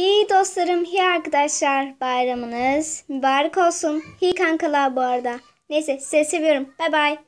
Hi dostlarım, hi arkadaşlar. Bayramınız mübarek olsun. Hi kankalar bu arada. Neyse sizi seviyorum. Bay bay.